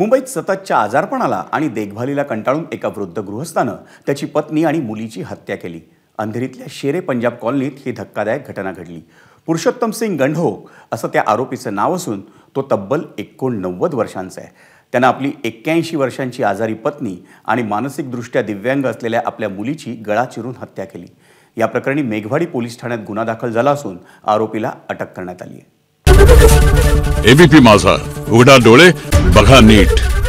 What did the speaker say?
मुंबईत सततच्या आजारपणाला आणि देखभालीला कंटाळून एका वृद्ध गृहस्थानं त्याची पत्नी आणि मुलीची हत्या केली अंधेरीतल्या शेरे पंजाब कॉलनीत ही धक्कादायक घटना घडली पुरुषोत्तम सिंग गंढो असं त्या आरोपीचं नाव असून तो तब्बल एकोणनव्वद वर्षांचा आहे त्यानं आपली एक्क्याऐंशी वर्षांची आजारी पत्नी आणि मानसिकदृष्ट्या दिव्यांग असलेल्या आपल्या मुलीची गळा चिरून हत्या केली या प्रकरणी मेघवाडी पोलीस ठाण्यात गुन्हा दाखल झाला असून आरोपीला अटक करण्यात आली आहे एबीपी माझा उघडा डोळे बघा नीट